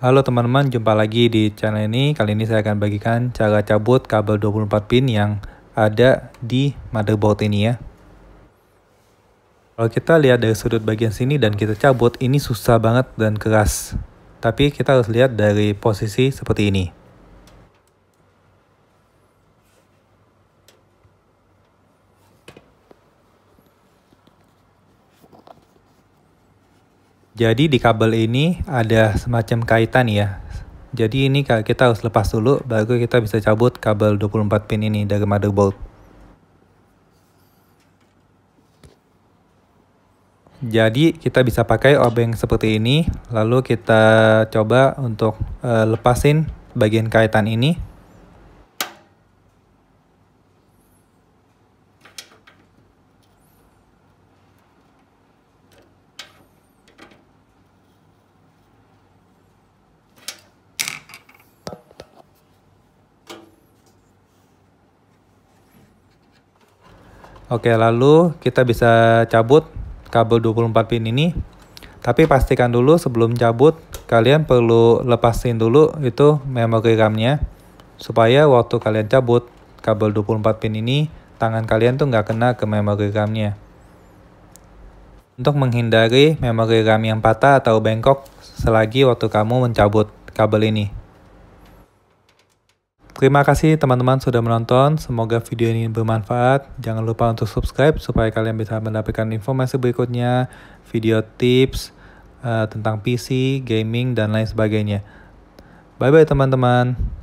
Halo teman-teman, jumpa lagi di channel ini. Kali ini saya akan bagikan cara cabut kabel 24 pin yang ada di motherboard ini ya. Kalau kita lihat dari sudut bagian sini dan kita cabut, ini susah banget dan keras. Tapi kita harus lihat dari posisi seperti ini. Jadi di kabel ini ada semacam kaitan ya. Jadi ini kita harus lepas dulu baru kita bisa cabut kabel 24 pin ini dari motherboard. Jadi kita bisa pakai obeng seperti ini lalu kita coba untuk uh, lepasin bagian kaitan ini Oke, lalu kita bisa cabut kabel 24 pin ini. Tapi pastikan dulu sebelum cabut, kalian perlu lepasin dulu itu memory RAM-nya supaya waktu kalian cabut kabel 24 pin ini, tangan kalian tuh nggak kena ke memory RAM-nya. Untuk menghindari memory RAM yang patah atau bengkok selagi waktu kamu mencabut kabel ini. Terima kasih teman-teman sudah menonton. Semoga video ini bermanfaat. Jangan lupa untuk subscribe supaya kalian bisa mendapatkan informasi berikutnya, video tips uh, tentang PC, gaming, dan lain sebagainya. Bye-bye teman-teman.